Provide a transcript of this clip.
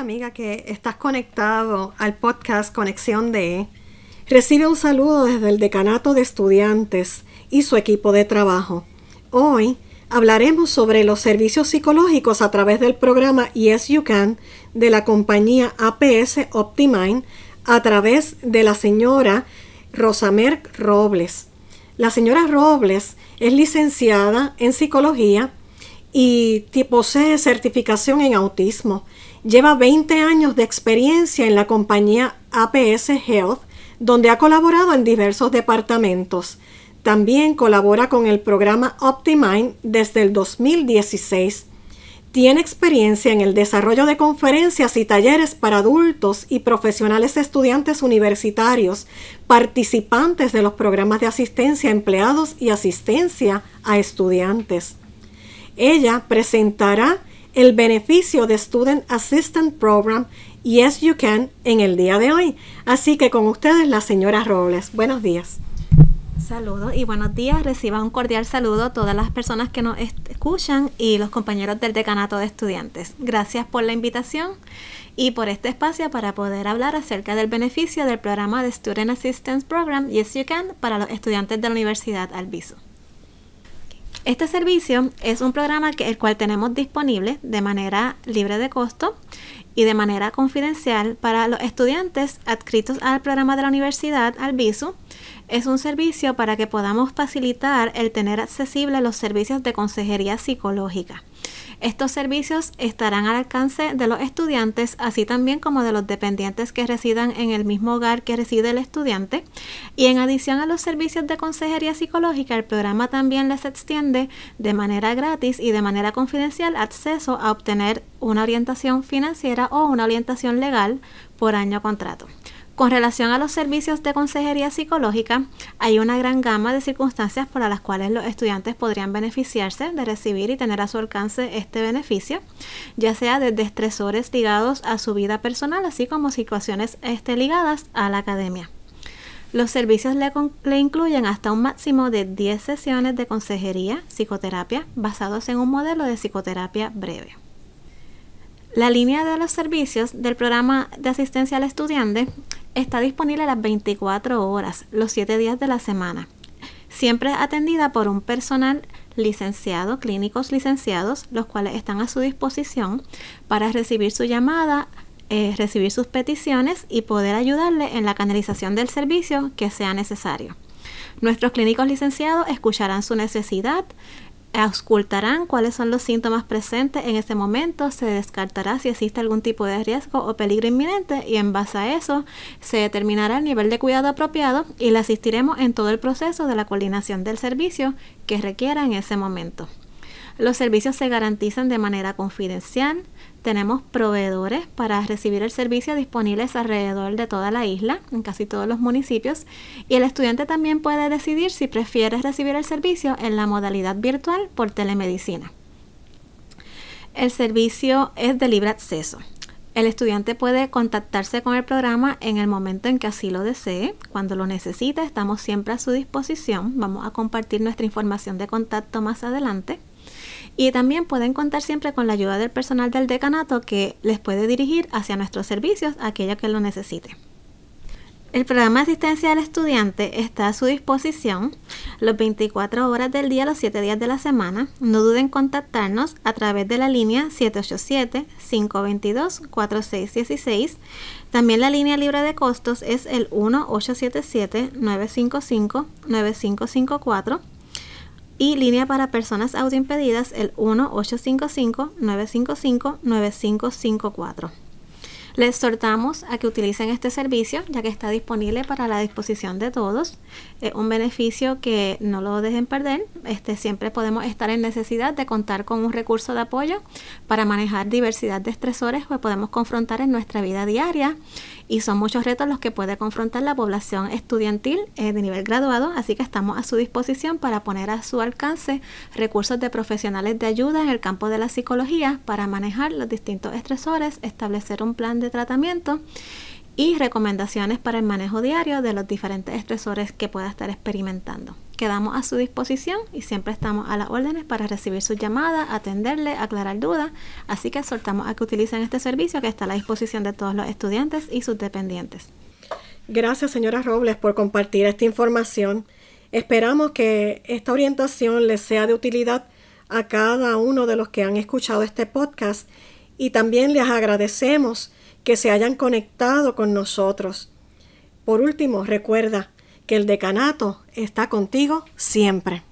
amiga que estás conectado al podcast Conexión DE. Recibe un saludo desde el Decanato de Estudiantes y su equipo de trabajo. Hoy hablaremos sobre los servicios psicológicos a través del programa Yes You Can de la compañía APS Optimine a través de la señora Rosamer Robles. La señora Robles es licenciada en psicología y posee certificación en autismo. Lleva 20 años de experiencia en la compañía APS Health, donde ha colaborado en diversos departamentos. También colabora con el programa Optimind desde el 2016. Tiene experiencia en el desarrollo de conferencias y talleres para adultos y profesionales estudiantes universitarios, participantes de los programas de asistencia a empleados y asistencia a estudiantes. Ella presentará el beneficio de Student Assistant Program Yes You Can en el día de hoy. Así que con ustedes la señora Robles. Buenos días. Saludos y buenos días. Reciba un cordial saludo a todas las personas que nos escuchan y los compañeros del Decanato de Estudiantes. Gracias por la invitación y por este espacio para poder hablar acerca del beneficio del programa de Student Assistance Program Yes You Can para los estudiantes de la Universidad Alviso. Este servicio es un programa que, el cual tenemos disponible de manera libre de costo y de manera confidencial para los estudiantes adscritos al programa de la universidad, al Es un servicio para que podamos facilitar el tener accesible los servicios de consejería psicológica. Estos servicios estarán al alcance de los estudiantes, así también como de los dependientes que residan en el mismo hogar que reside el estudiante. Y en adición a los servicios de consejería psicológica, el programa también les extiende de manera gratis y de manera confidencial acceso a obtener una orientación financiera o una orientación legal por año contrato. Con relación a los servicios de consejería psicológica, hay una gran gama de circunstancias para las cuales los estudiantes podrían beneficiarse de recibir y tener a su alcance este beneficio, ya sea de estresores ligados a su vida personal, así como situaciones este, ligadas a la academia. Los servicios le, incluyen hasta un máximo de 10 sesiones de consejería, psicoterapia, basados en un modelo de psicoterapia breve. La línea de los servicios del programa de asistencia al estudiante está disponible a las 24 horas, los 7 días de la semana, siempre atendida por un personal licenciado, clínicos licenciados, los cuales están a su disposición para recibir su llamada, eh, recibir sus peticiones y poder ayudarle en la canalización del servicio que sea necesario. Nuestros clínicos licenciados escucharán su necesidad, Auscultarán cuáles son los síntomas presentes en ese momento, se descartará si existe algún tipo de riesgo o peligro inminente y en base a eso se determinará el nivel de cuidado apropiado y le asistiremos en todo el proceso de la coordinación del servicio que requiera en ese momento. Los servicios se garantizan de manera confidencial. Tenemos proveedores para recibir el servicio disponibles alrededor de toda la isla, en casi todos los municipios. Y el estudiante también puede decidir si prefiere recibir el servicio en la modalidad virtual por telemedicina. El servicio es de libre acceso. El estudiante puede contactarse con el programa en el momento en que así lo desee. Cuando lo necesite, estamos siempre a su disposición. Vamos a compartir nuestra información de contacto más adelante. Y también pueden contar siempre con la ayuda del personal del decanato que les puede dirigir hacia nuestros servicios aquella que lo necesite. El programa de asistencia al estudiante está a su disposición los 24 horas del día, los 7 días de la semana. No duden en contactarnos a través de la línea 787-522-4616. También la línea libre de costos es el 1 1877-955-9554. Y línea para personas audioimpedidas, el 1-855-955-9554. Les exhortamos a que utilicen este servicio, ya que está disponible para la disposición de todos. Es un beneficio que no lo dejen perder. Este, siempre podemos estar en necesidad de contar con un recurso de apoyo para manejar diversidad de estresores que podemos confrontar en nuestra vida diaria y son muchos retos los que puede confrontar la población estudiantil eh, de nivel graduado, así que estamos a su disposición para poner a su alcance recursos de profesionales de ayuda en el campo de la psicología para manejar los distintos estresores, establecer un plan de tratamiento y recomendaciones para el manejo diario de los diferentes estresores que pueda estar experimentando. Quedamos a su disposición y siempre estamos a las órdenes para recibir sus llamadas, atenderle, aclarar dudas, así que soltamos a que utilicen este servicio que está a la disposición de todos los estudiantes y sus dependientes. Gracias, señora Robles, por compartir esta información. Esperamos que esta orientación les sea de utilidad a cada uno de los que han escuchado este podcast y también les agradecemos que se hayan conectado con nosotros. Por último, recuerda, que el decanato está contigo siempre.